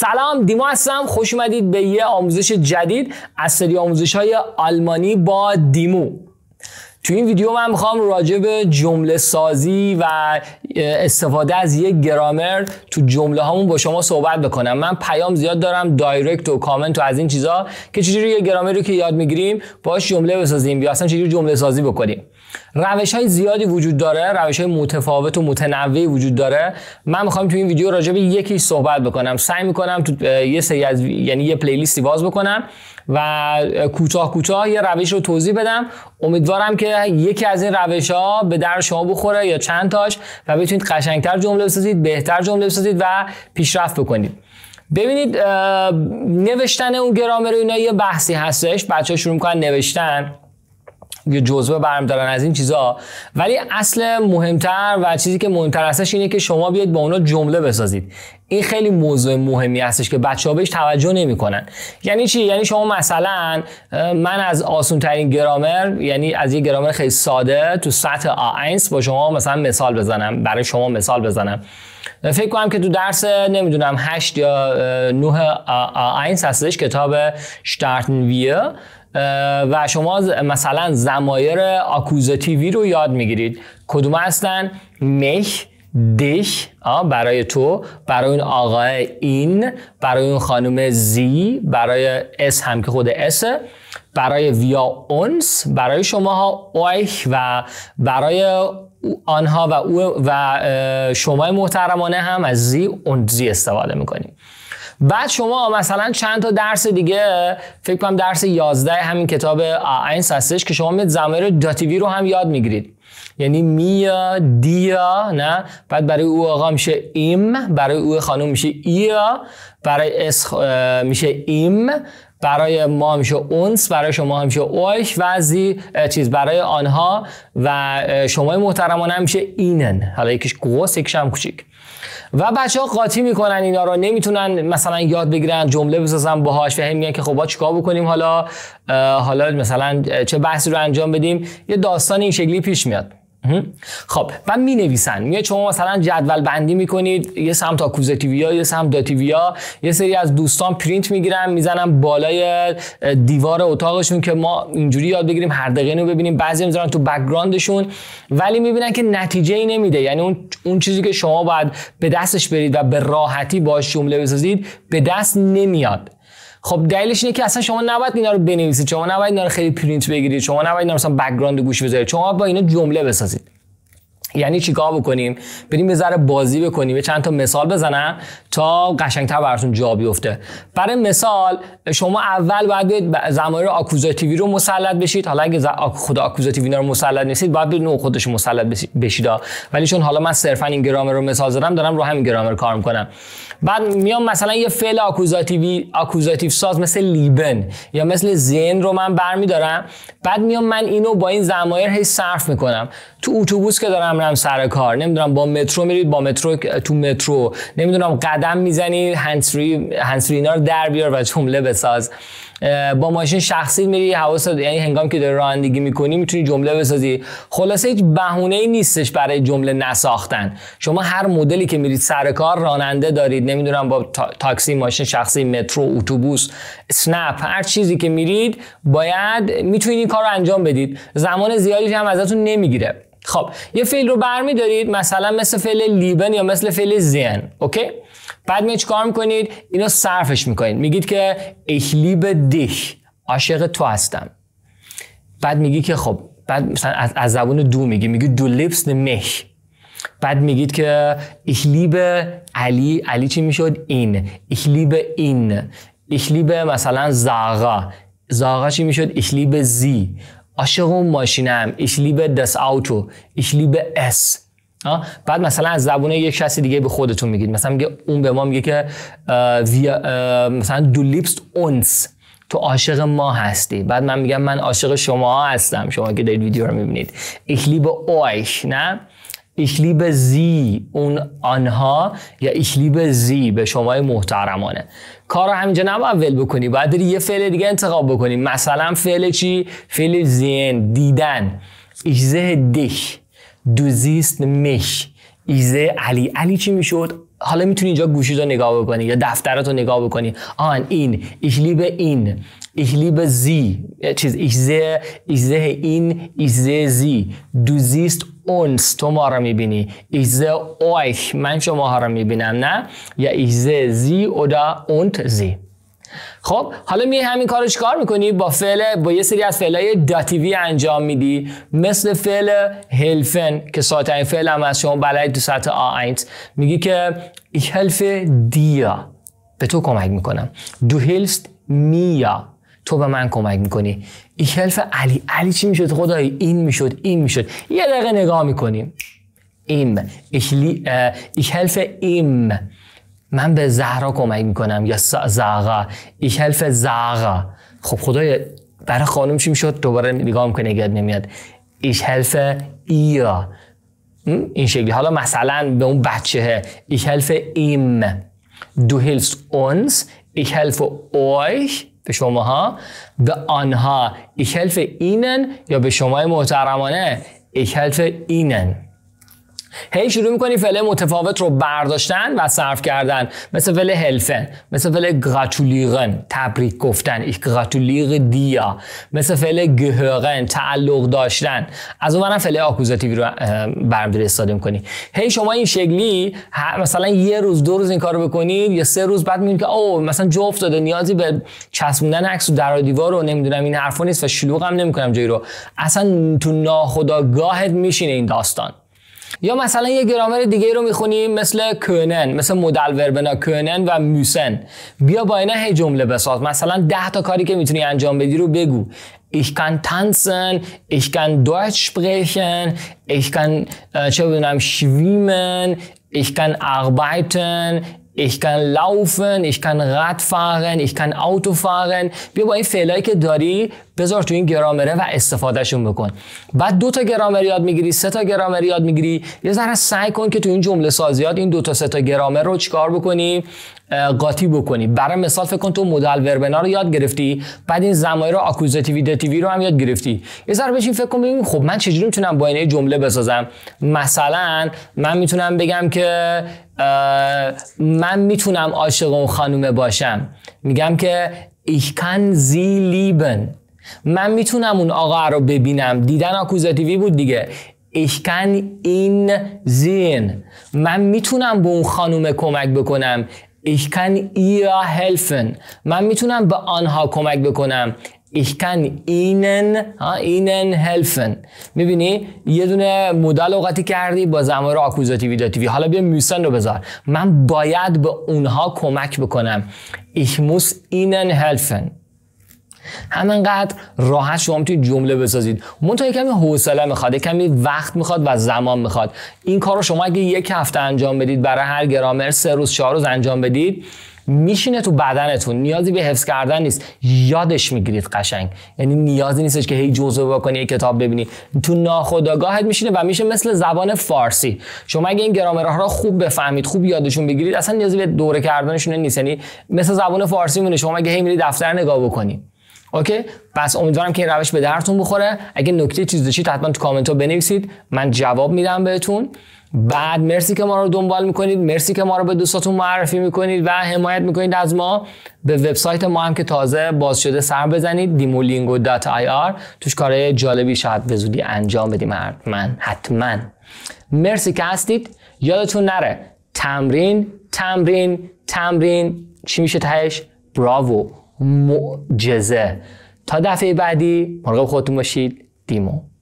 سلام دیما هستم خوش اومدید به یه آموزش جدید از سری آموزش های آلمانی با دیمو تو این ویدیو من میخوام راجع به جمله سازی و استفاده از یک گرامر تو جمله هامون با شما صحبت بکنم من پیام زیاد دارم دایرکت و کامنت و از این چیزا که چجوری یه رو که یاد میگیریم باش جمله بسازیم یا اصلا چجوری جمله سازی بکنیم روش های زیادی وجود داره روش های متفاوت و متنوعی وجود داره من میخوام تو این ویدیو راجع به یکی صحبت بکنم سعی میکنم تو یه سری از یعنی یه پلیلیستی باز بکنم و کوتاه کوتاه یه روش رو توضیح بدم امیدوارم که یکی از این روش ها به در شما بخوره یا چند تاش و بتونید قشنگتر جمله بسازید بهتر جمله بسازید و پیشرفت بکنید ببینید نوشتن اون گرامر اینا یه بحثی هستش بچه شروع میکنن نوشتن جزوه دارن از این چیزا ولی اصل مهمتر و چیزی که مهمتر هستش اینه که شما بیاید با اونا جمله بسازید این خیلی موضوع مهمی هستش که بچه ها بهش توجه کنن یعنی چی یعنی شما مثلا من از آسون ترین گرامر یعنی از یه گرامر خیلی ساده تو سطح آینس با شما مثلا مثال بزنم برای شما مثال بزنم فکر کنم که تو درس نمیدونم هشت یا 9 آینس هستش کتاب شتارتن ویه و شما مثلا زمایر آکوزاتیوی رو یاد میگیرید کدوم هستن مه دش برای تو برای اون آقا این برای اون خانم زی برای اس هم که خود اسه برای ویا اونس برای شماها اویخ و برای آنها و او و شما محترمانه هم از زی اون زی استفاده میکنیم بعد شما مثلا چند تا درس دیگه فکر کنم درس 11 همین کتاب آینس هستش که شما میت ضمیر داتیوی رو هم یاد میگیرید یعنی میا دیا نه بعد برای او آقا میشه ایم برای او خانم میشه ایا برای اس میشه ایم برای ما میشه اونس برای شما هم میشه اوش و زی چیز برای آنها و شما محترمان هم میشه اینن حالا یکیش گوست یکیش هم کوچیک و بچه ها قاطی میکنن اینا رو نمیتونن مثلا یاد بگیرن جمله بسازن باهاش و میگن که خب با چیکار بکنیم حالا حالا مثلا چه بحثی رو انجام بدیم یه داستان این شکلی پیش میاد خب و می نویسن شما مثلا جدول بندی می کنید یه سمت ها یه سمت ها یه سری از دوستان پرینت می زنن بالای دیوار اتاقشون که ما اینجوری یاد بگیریم هر دقیقه رو ببینیم بعضی میذارن تو بکگراندشون ولی می بینن که نتیجه ای نمیده یعنی اون اون چیزی که شما باید به دستش برید و به راحتی باش جمله بسازید به دست نمیاد خب دلیلش اینه که اصلا شما نباید اینا رو بنویسید شما نباید اینا رو خیلی پرینت بگیرید شما نباید اینا رو مثلا بک‌گراند گوش بذارید شما با اینا جمله بسازید یعنی چی چیکار بکنیم بریم یه ذره بازی بکنیم یه چند تا مثال بزنم تا قشنگتر براتون جا بیفته برای مثال شما اول باید زمایر آکوزاتیوی رو مسلط بشید حالا اگه خود آکوزاتیوی رو مسلط نیستید باید به نوع خودش مسلط بشید ولی چون حالا من صرفا این گرامر رو مثال زدم دارم رو همین گرامر کار میکنم بعد میام مثلا یه فعل آکوزاتیوی آکوزاتیو ساز مثل لیبن یا مثل زین رو من برمیدارم بعد میام من اینو با این زمایر هی صرف میکنم تو اتوبوس که دارم نمیدونم سر کار نمیدونم با مترو میرید با مترو تو مترو نمیدونم قدم میزنی هنسری هنسری اینا رو در بیار و جمله بساز با ماشین شخصی میری حواس یعنی هنگام که داری رانندگی میکنی میتونی جمله بسازی خلاصه هیچ بهونه ای نیستش برای جمله نساختن شما هر مدلی که میرید سر کار راننده دارید نمیدونم با تاکسی ماشین شخصی مترو اتوبوس اسنپ هر چیزی که میرید باید میتونید این کار انجام بدید زمان زیادی هم ازتون نمیگیره خب یه فعل رو برمیدارید مثلا مثل فعل لیبن یا مثل فعل زین اوکی بعد می چیکار میکنید اینو صرفش میکنید میگید که ich liebe dich عاشق تو هستم بعد میگی که خب بعد مثلا از, زبون دو میگی میگی دو لیبس مش بعد میگید که ich علی علی چی میشد این ich این ich مثلا زاغا زاغا چی میشد ich liebe زی عاشق اون ماشینم ایش لیبه دس آوتو ایش لیبه اس بعد مثلا از زبونه یک شخص دیگه به خودتون میگید مثلا میگه اون به ما میگه که مثلا دو لیپس اونس تو عاشق ما هستی بعد من میگم من عاشق شما هستم شما که دارید ویدیو رو میبینید ایش لیبه اویش نه ich liebe sie اون آنها یا ich liebe sie به شما محترمانه کار رو همینجا نباید ول بکنی باید داری یه فعل دیگه انتخاب بکنی مثلا فعل چی فعل زین دیدن ich sehe dich du siehst mich علی علی چی میشد حالا میتونی اینجا گوشیتو رو نگاه بکنی یا دفترت رو نگاه بکنی آن این ich liebe این ich liebe sie چیز ich sehe ich sehe این ich sehe sie du siehst اونس تو ما را میبینی ایزه اویخ من شما را میبینم نه یا ایزه زی اودا اونت زی خب حالا می همین کارش کار میکنی با فعل با یه سری از فعلای داتیوی انجام میدی مثل فعل هلفن که ساعت فعل هم از شما دو ساعت آ اینت میگی که ich هلف به تو کمک میکنم دو هلست میا تو به من کمک میکنی ایش هلف علی علی چی میشد خدای این میشد این میشد یه دقیقه نگاه میکنیم ایم ich هلف ایم من به زهرا کمک میکنم یا زاغا ich هلف زاغا خب خدای برای خانم چی میشد دوباره نگاه میکنه یاد نمیاد ایش هلف ایا؟ این شکلی حالا مثلا به اون بچه ich ایم ihm دو hilfst اونس، ایش هلف به شماها به آنها ایک حلف اینن یا به شما محترمانه ایک حلف اینن هی شروع میکنی فعل متفاوت رو برداشتن و صرف کردن مثل فعل هلفن مثل فعل گراتولیرن تبریک گفتن ایک گراتولیر دیا مثل فعل گهرن تعلق داشتن از اون فعل آکوزاتیوی رو برمیداری استفاده میکنی هی شما این شکلی مثلا یه روز دو روز این کار رو بکنید یا سه روز بعد میبینید که او مثلا جفت افتاده نیازی به چسبوندن عکس و در دیوار رو نمیدونم این حرفا نیست و شلوغم نمیکنم جایی رو اصلا تو ناخداگاهت میشینه این داستان یا مثلا یه گرامر دیگه رو میخونیم مثل کنن مثل مدل وربنا کنن و موسن بیا با اینا هی جمله بساز مثلا ده تا کاری که میتونی انجام بدی رو بگو ich kann tanzen, ich kann Deutsch sprechen, ich kann چه بدونم schwimmen, ich kann arbeiten, ich kann laufen, ich kann Rad fahren, ich kann Auto fahren. بیا با این فعلایی که داری بذار تو این گرامره و استفادهشون بکن بعد دو تا گرامر یاد میگیری سه تا گرامر یاد میگیری یه ذره سعی کن که تو این جمله سازیات این دو تا سه تا گرامر رو چیکار بکنی قاطی بکنی برای مثال فکر کن تو مدل وربنا رو یاد گرفتی بعد این ضمایر آکوزاتیو دتیوی رو هم یاد گرفتی یه ذره بشین فکر کن ببین خب من چجوری میتونم با اینه جمله بسازم مثلا من میتونم بگم که من میتونم عاشق اون خانومه باشم میگم که ich kann sie lieben من میتونم اون آقا رو ببینم دیدن آکوزاتیوی بود دیگه ich این زین. من میتونم به اون خانم کمک بکنم ich kann هلفن. من میتونم به آنها کمک بکنم ich اینن، ihnen ihnen میبینی یه دونه مدل لغتی کردی با زمان آکوزاتیوی داتیوی حالا بیا میسن رو بذار من باید به اونها کمک بکنم ایش muss اینن هلفن. همینقدر راحت شما توی جمله بسازید منتها کمی حوصله میخواد کمی وقت میخواد و زمان میخواد این کار رو شما اگه یک هفته انجام بدید برای هر گرامر سه روز چهار روز انجام بدید میشینه تو بدنتون نیازی به حفظ کردن نیست یادش میگیرید قشنگ یعنی نیازی نیستش که هی جزوه بکنی کتاب ببینی تو ناخودآگاهت میشینه و میشه مثل زبان فارسی شما اگه این گرامرها را خوب بفهمید خوب یادشون بگیرید اصلا نیازی به دوره کردنشون نیست یعنی مثل زبان فارسی مونه شما اگه هی میری دفتر نگاه بکنید اوکی پس امیدوارم که این روش به درتون بخوره اگه نکته چیز داشتید حتما تو کامنت ها بنویسید من جواب میدم بهتون بعد مرسی که ما رو دنبال میکنید مرسی که ما رو به دوستاتون معرفی میکنید و حمایت میکنید از ما به وبسایت ما هم که تازه باز شده سر بزنید dimolingo.ir توش کارهای جالبی شاید به زودی انجام بدیم من حتما مرسی که هستید یادتون نره تمرین تمرین تمرین چی میشه تهش براوو معجزه تا دفعه بعدی مراقب خودتون باشید دیمو